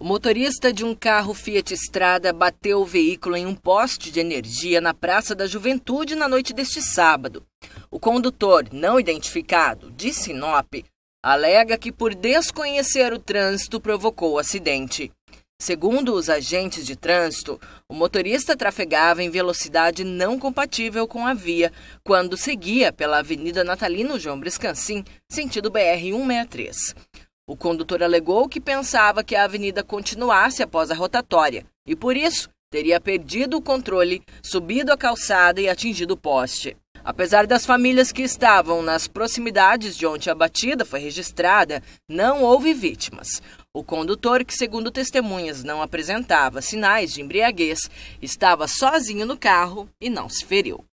O motorista de um carro Fiat Estrada bateu o veículo em um poste de energia na Praça da Juventude na noite deste sábado. O condutor, não identificado, de Sinop, alega que por desconhecer o trânsito provocou o acidente. Segundo os agentes de trânsito, o motorista trafegava em velocidade não compatível com a via quando seguia pela Avenida Natalino João Briscancin, sentido BR 163. O condutor alegou que pensava que a avenida continuasse após a rotatória e, por isso, teria perdido o controle, subido a calçada e atingido o poste. Apesar das famílias que estavam nas proximidades de onde a batida foi registrada, não houve vítimas. O condutor, que segundo testemunhas não apresentava sinais de embriaguez, estava sozinho no carro e não se feriu.